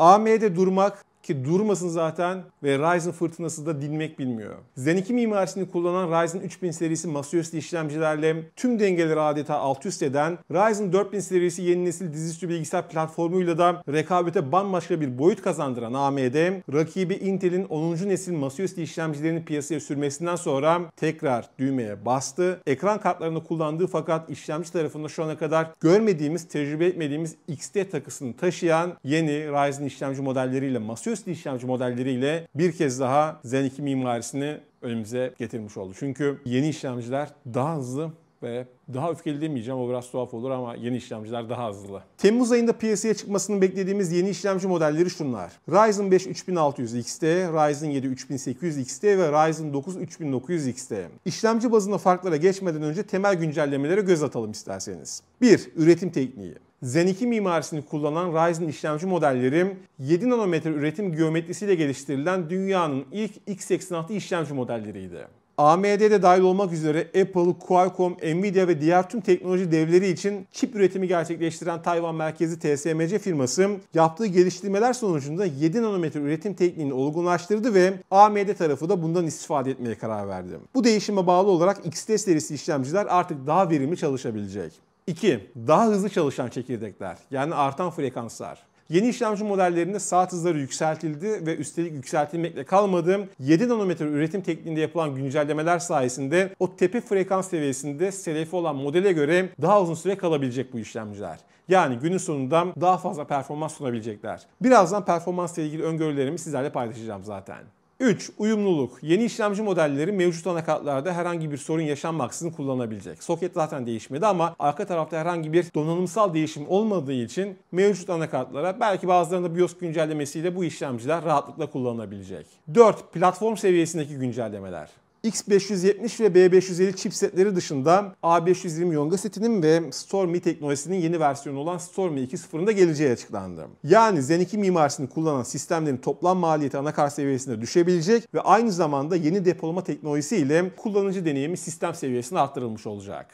AM'de durmak ki durmasın zaten ve Ryzen fırtınası da dinmek bilmiyor. Zen 2 mimarisini kullanan Ryzen 3000 serisi masaüstü işlemcilerle tüm dengeleri adeta alt üst eden Ryzen 4000 serisi yeni nesil dizüstü bilgisayar platformuyla da rekabete bambaşka bir boyut kazandıran AMD, rakibi Intel'in 10. nesil masaüstü işlemcilerini piyasaya sürmesinden sonra tekrar düğmeye bastı. Ekran kartlarını kullandığı fakat işlemci tarafında şu ana kadar görmediğimiz, tecrübe etmediğimiz XT takısını taşıyan yeni Ryzen işlemci modelleriyle masaüstü Swiss nişancı modelleriyle bir kez daha Zen 2 mimarisini önümüze getirmiş oldu. Çünkü yeni işlemciler daha hızlı ve daha öfkeli demeyeceğim o biraz tuhaf olur ama yeni işlemciler daha hızlı. Temmuz ayında piyasaya çıkmasını beklediğimiz yeni işlemci modelleri şunlar. Ryzen 5 3600 XT, Ryzen 7 3800 XT ve Ryzen 9 3900 XT. İşlemci bazında farklara geçmeden önce temel güncellemelere göz atalım isterseniz. 1. Üretim tekniği. Zen 2 mimarisini kullanan Ryzen işlemci modelleri 7 nanometre üretim geometrisiyle geliştirilen dünyanın ilk x86 işlemci modelleriydi. AMD'de dahil olmak üzere Apple, Qualcomm, Nvidia ve diğer tüm teknoloji devleri için çip üretimi gerçekleştiren Tayvan merkezi TSMC firması yaptığı geliştirmeler sonucunda 7 nanometre üretim tekniğini olgunlaştırdı ve AMD tarafı da bundan istifade etmeye karar verdi. Bu değişime bağlı olarak XT serisi işlemciler artık daha verimli çalışabilecek. 2. Daha hızlı çalışan çekirdekler yani artan frekanslar. Yeni işlemci modellerinde saat hızları yükseltildi ve üstelik yükseltilmekle kalmadı. 7 nanometre üretim tekniğinde yapılan güncellemeler sayesinde o tepe frekans seviyesinde selefi olan modele göre daha uzun süre kalabilecek bu işlemciler. Yani günün sonunda daha fazla performans sunabilecekler. Birazdan performansla ilgili öngörülerimi sizlerle paylaşacağım zaten. 3. Uyumluluk. Yeni işlemci modelleri mevcut anakartlarda herhangi bir sorun yaşanmaksızın kullanabilecek. Soket zaten değişmedi ama arka tarafta herhangi bir donanımsal değişim olmadığı için mevcut anakartlara belki bazılarında BIOS güncellemesiyle bu işlemciler rahatlıkla kullanılabilecek. 4. Platform seviyesindeki güncellemeler. X570 ve B550 chipsetleri dışında A520 Yonga setinin ve Stormy e teknolojisinin yeni versiyonu olan Stormy 2.0'ın e da geleceği açıklandı. Yani Zen 2 mimarisini kullanan sistemlerin toplam maliyeti anakart seviyesine düşebilecek ve aynı zamanda yeni depolama teknolojisiyle kullanıcı deneyimi sistem seviyesine arttırılmış olacak.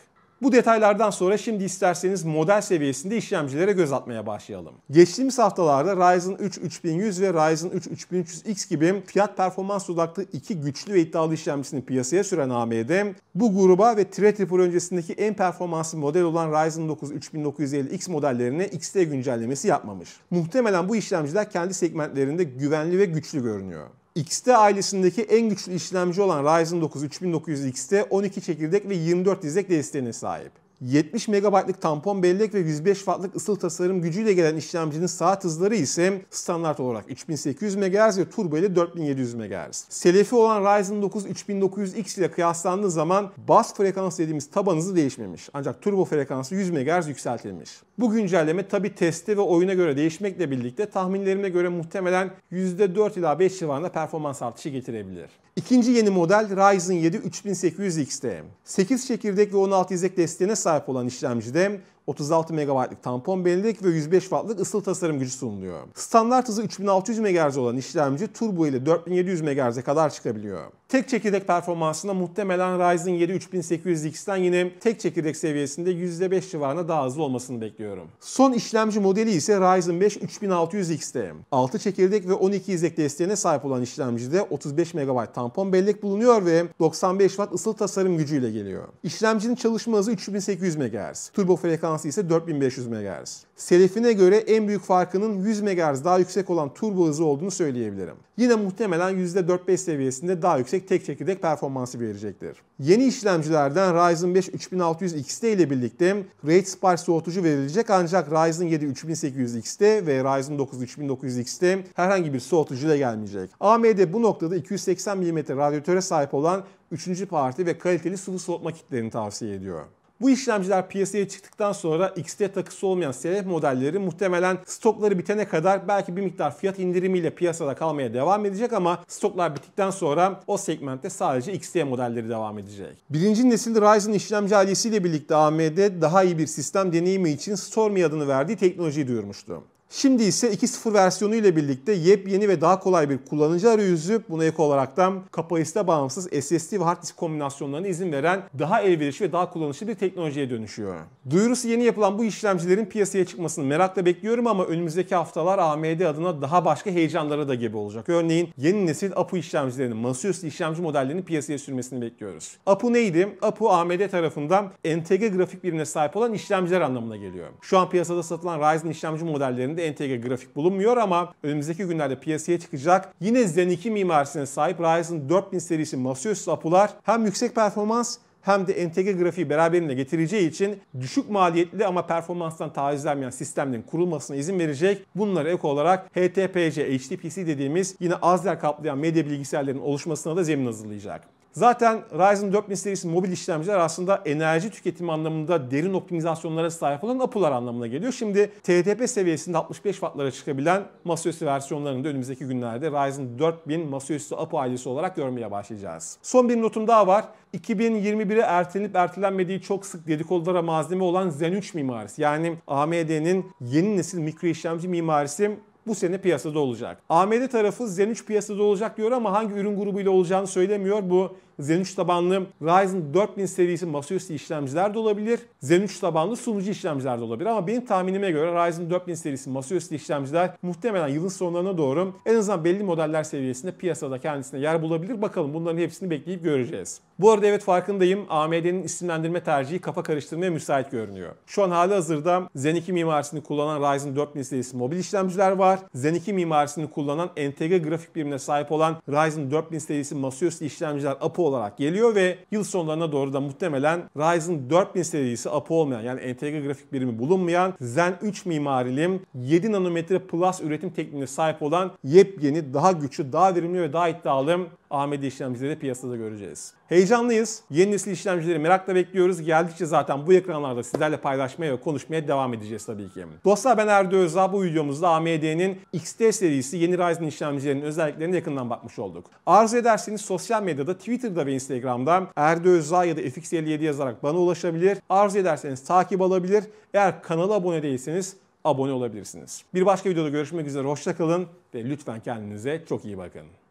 Bu detaylardan sonra şimdi isterseniz model seviyesinde işlemcilere göz atmaya başlayalım. Geçtiğimiz haftalarda Ryzen 3 3100 ve Ryzen 3 3300X gibi fiyat performans odaklı iki güçlü ve iddialı işlemcisini piyasaya süren AMD, bu gruba ve Threadripper öncesindeki en performanslı model olan Ryzen 9 3950X modellerine XT güncellemesi yapmamış. Muhtemelen bu işlemciler kendi segmentlerinde güvenli ve güçlü görünüyor. XT ailesindeki en güçlü işlemci olan Ryzen 9 3900 XT 12 çekirdek ve 24 dizlik desteğine sahip. 70 megabaytlık tampon bellek ve 105 Watt'lık ısıl tasarım gücüyle gelen işlemcinin saat hızları ise standart olarak 3800 MHz ve turbo ile 4700 MHz. Selefi olan Ryzen 9 3900X ile kıyaslandığı zaman bas frekans dediğimiz taban hızı değişmemiş. Ancak turbo frekansı 100 MHz yükseltilmiş. Bu güncelleme tabi teste ve oyuna göre değişmekle birlikte tahminlerime göre muhtemelen %4 ila 5 civarında performans artışı getirebilir. İkinci yeni model Ryzen 7 3800 XT. 8 çekirdek ve 16 izlek desteğine sahip olan işlemcide 36 MB'lık tampon bellek ve 105 Watt'lık ısıl tasarım gücü sunuluyor. Standart hızı 3600 MHz olan işlemci turbo ile 4700 MHz'e kadar çıkabiliyor. Tek çekirdek performansında muhtemelen Ryzen 7 3800X'ten yine tek çekirdek seviyesinde %5 civarına daha hızlı olmasını bekliyorum. Son işlemci modeli ise Ryzen 5 3600X'te. 6 çekirdek ve 12 izlek desteğine sahip olan işlemcide 35 MB tampon bellek bulunuyor ve 95 Watt ısıl tasarım gücüyle geliyor. İşlemcinin çalışma hızı 3800 MHz. Turbo frekans frekansı ise 4500 MHz. Serifine göre en büyük farkının 100 MHz daha yüksek olan turbo hızı olduğunu söyleyebilirim. Yine muhtemelen %4-5 seviyesinde daha yüksek tek çekirdek performansı verecektir. Yeni işlemcilerden Ryzen 5 3600 XT ile birlikte RAID sparse soğutucu verilecek ancak Ryzen 7 3800 XT ve Ryzen 9 3900 XT herhangi bir soğutucu da gelmeyecek. AMD bu noktada 280 mm radyatöre sahip olan 3. parti ve kaliteli sıvı soğutma kitlerini tavsiye ediyor. Bu işlemciler piyasaya çıktıktan sonra XT takısı olmayan SRF modelleri muhtemelen stokları bitene kadar belki bir miktar fiyat indirimiyle piyasada kalmaya devam edecek ama stoklar bittikten sonra o segmentte sadece XT modelleri devam edecek. Birinci nesil Ryzen işlemci ailesiyle birlikte AMD daha iyi bir sistem deneyimi için Stormy adını verdiği teknolojiyi duyurmuştu. Şimdi ise 2.0 versiyonu ile birlikte yepyeni ve daha kolay bir kullanıcı arayüzü buna ek olarak da kapasite bağımsız SSD ve hard disk kombinasyonlarına izin veren daha elverişli ve daha kullanışlı bir teknolojiye dönüşüyor. Duyurusu yeni yapılan bu işlemcilerin piyasaya çıkmasını merakla bekliyorum ama önümüzdeki haftalar AMD adına daha başka heyecanlara da gebe olacak. Örneğin yeni nesil APU işlemcilerinin masaüstü işlemci modellerinin piyasaya sürmesini bekliyoruz. APU neydi? APU AMD tarafından entegre grafik birine sahip olan işlemciler anlamına geliyor. Şu an piyasada satılan Ryzen işlemci modellerinin modelinde entegre grafik bulunmuyor ama önümüzdeki günlerde piyasaya çıkacak yine Zen 2 mimarisine sahip Ryzen 4000 serisi masaüstü apular hem yüksek performans hem de entegre grafiği beraberinde getireceği için düşük maliyetli ama performanstan tavizlenmeyen sistemlerin kurulmasına izin verecek. Bunlara ek olarak HTPC, HTPC dediğimiz yine az yer kaplayan medya bilgisayarların oluşmasına da zemin hazırlayacak. Zaten Ryzen 4000 serisi mobil işlemciler aslında enerji tüketimi anlamında derin optimizasyonlara sahip olan apular anlamına geliyor. Şimdi TDP seviyesinde 65 wattlara çıkabilen masaüstü versiyonlarını da önümüzdeki günlerde Ryzen 4000 masaüstü apu ailesi olarak görmeye başlayacağız. Son bir notum daha var. 2021'e ertelenip ertelenmediği çok sık dedikodulara malzeme olan Zen 3 mimarisi yani AMD'nin yeni nesil mikro işlemci mimarisi bu sene piyasada olacak. AMD tarafı Zen 3 piyasada olacak diyor ama hangi ürün grubuyla olacağını söylemiyor. Bu Zen 3 tabanlı Ryzen 4000 serisi masaüstü işlemciler de olabilir. Zen 3 tabanlı sunucu işlemciler de olabilir. Ama benim tahminime göre Ryzen 4000 serisi masaüstü işlemciler muhtemelen yılın sonlarına doğru en azından belli modeller seviyesinde piyasada kendisine yer bulabilir. Bakalım bunların hepsini bekleyip göreceğiz. Bu arada evet farkındayım AMD'nin isimlendirme tercihi kafa karıştırmaya müsait görünüyor. Şu an hali hazırda Zen 2 mimarisini kullanan Ryzen 4000 serisi mobil işlemciler var. Zen 2 mimarisini kullanan entegre grafik birimine sahip olan Ryzen 4000 serisi masaüstü işlemciler Apo olarak geliyor ve yıl sonlarına doğru da muhtemelen Ryzen 4000 serisi APO olmayan yani entegre grafik birimi bulunmayan Zen 3 mimarili 7 nanometre plus üretim tekniğine sahip olan yepyeni, daha güçlü, daha verimli ve daha iddialı AMD işlemcileri de piyasada göreceğiz. Heyecanlıyız. Yeni nesil işlemcileri merakla bekliyoruz. Geldikçe zaten bu ekranlarda sizlerle paylaşmaya ve konuşmaya devam edeceğiz tabii ki. Dostlar ben Erdo Özdağ. Bu videomuzda AMD'nin XT serisi yeni Ryzen işlemcilerinin özelliklerine yakından bakmış olduk. Arzu ederseniz sosyal medyada Twitter'da ve Instagram'da Erdo Özdağ ya da FX57 yazarak bana ulaşabilir. Arzu ederseniz takip alabilir. Eğer kanala abone değilseniz abone olabilirsiniz. Bir başka videoda görüşmek üzere. Hoşçakalın ve lütfen kendinize çok iyi bakın.